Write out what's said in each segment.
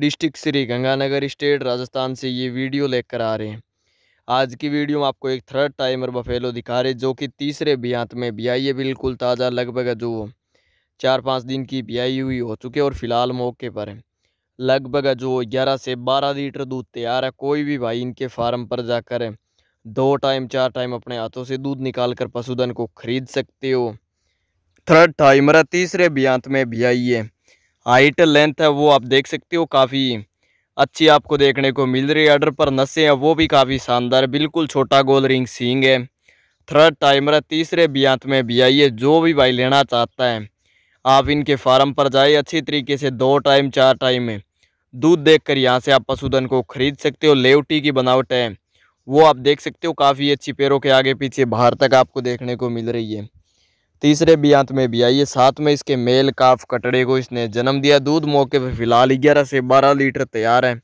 district Shri Ganganagar state Rajasthan से ये video लेकर आ रहे हैं आज की वीडियो में आपको एक थर्ड टाइमर बफेलो दिखा रहे जो कि तीसरे बियांत में आई है बिल्कुल ताज़ा लगभग जो चार पाँच दिन की बियाई हुई हो चुकी है और फिलहाल मौके पर है लगभग जो ग्यारह से बारह लीटर दूध तैयार है कोई भी भाई इनके फार्म पर जाकर दो टाइम चार टाइम अपने हाथों से दूध निकाल कर पशुधन को खरीद सकते हो थर्ड टाइमर तीसरे बियांत में भी आई है हाइट लेंथ है वो आप देख सकते हो काफ़ी अच्छी आपको देखने को मिल रही है अर्डर पर नशे हैं वो भी काफ़ी शानदार बिल्कुल छोटा गोल रिंग सींग है थर्ड टाइमर है तीसरे बियांत में भी आइए है जो भी भाई लेना चाहता है आप इनके फार्म पर जाए अच्छी तरीके से दो टाइम चार टाइम में दूध कर यहाँ से आप पशुधन को खरीद सकते हो लेवटी की बनावट है वो आप देख सकते हो काफ़ी अच्छी पैरों के आगे पीछे बाहर तक आपको देखने को मिल रही है तीसरे अंत में भी आई है साथ में इसके मेल काफ कटड़े को इसने जन्म दिया दूध मौके पर फिलहाल ग्यारह से बारह लीटर तैयार है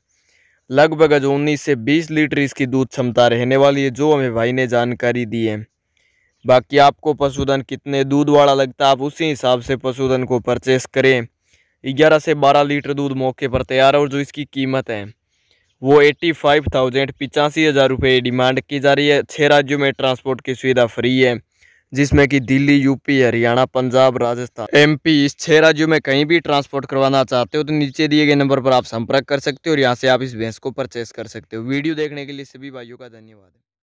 लगभग अज उन्नीस से बीस लीटर इसकी दूध क्षमता रहने वाली है जो हमें भाई ने जानकारी दी है बाकी आपको पशुधन कितने दूध वाला लगता है आप उसी हिसाब से पशुधन को परचेस करें ग्यारह से बारह लीटर दूध मौके पर तैयार है और जो इसकी कीमत है वो एट्टी फाइव थाउजेंड पिचासी हज़ार रुपये डिमांड की जा रही है छः राज्यों में ट्रांसपोर्ट की सुविधा फ्री है जिसमें कि दिल्ली यूपी हरियाणा पंजाब राजस्थान एमपी इस छह राज्यों में कहीं भी ट्रांसपोर्ट करवाना चाहते हो तो नीचे दिए गए नंबर पर आप संपर्क कर सकते हो और यहाँ से आप इस भैंस को परचेस कर सकते हो वीडियो देखने के लिए सभी भाइयों का धन्यवाद